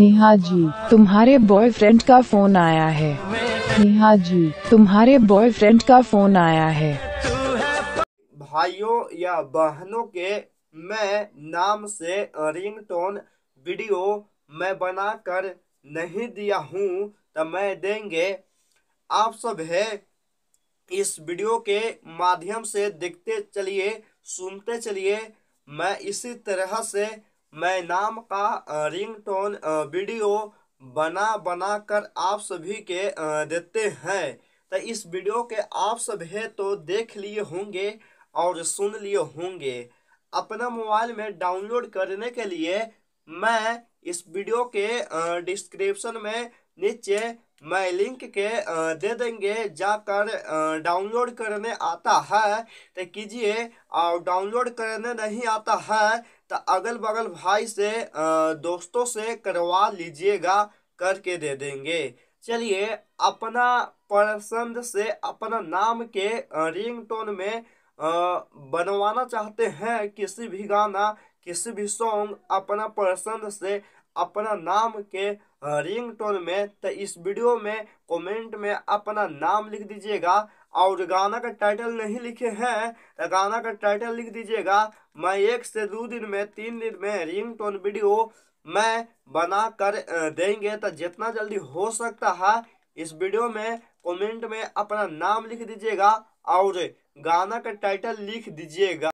नेहा जी तुम्हारे बॉयफ्रेंड का फोन आया है नेहा जी तुम्हारे बॉयफ्रेंड का फोन आया है भाइयों या बहनों के मैं नाम से रिंगटोन वीडियो मैं बनाकर नहीं दिया हूँ तो मैं देंगे आप सब है इस वीडियो के माध्यम से देखते चलिए सुनते चलिए मैं इसी तरह से मैं नाम का रिंगटोन वीडियो बना बना कर आप सभी के देते हैं तो इस वीडियो के आप सभी तो देख लिए होंगे और सुन लिए होंगे अपना मोबाइल में डाउनलोड करने के लिए मैं इस वीडियो के डिस्क्रिप्शन में नीचे मैं लिंक के दे देंगे जाकर डाउनलोड करने आता है तो कीजिए और डाउनलोड करने नहीं आता है तो अगल बगल भाई से दोस्तों से करवा लीजिएगा करके दे देंगे चलिए अपना पसंद से अपना नाम के रिंगटोन में बनवाना चाहते हैं किसी भी गाना किसी भी सॉन्ग अपना पसंद से अपना नाम के रिंगटोन में तो इस वीडियो में कमेंट में अपना नाम लिख दीजिएगा और गाना का टाइटल नहीं लिखे हैं तो गाना का टाइटल लिख दीजिएगा मैं एक से दो दिन में तीन दिन में रिंग टोन वीडियो मैं बना कर देंगे तो जितना जल्दी हो सकता है इस वीडियो में कमेंट में अपना नाम लिख दीजिएगा और गाना का टाइटल लिख दीजिएगा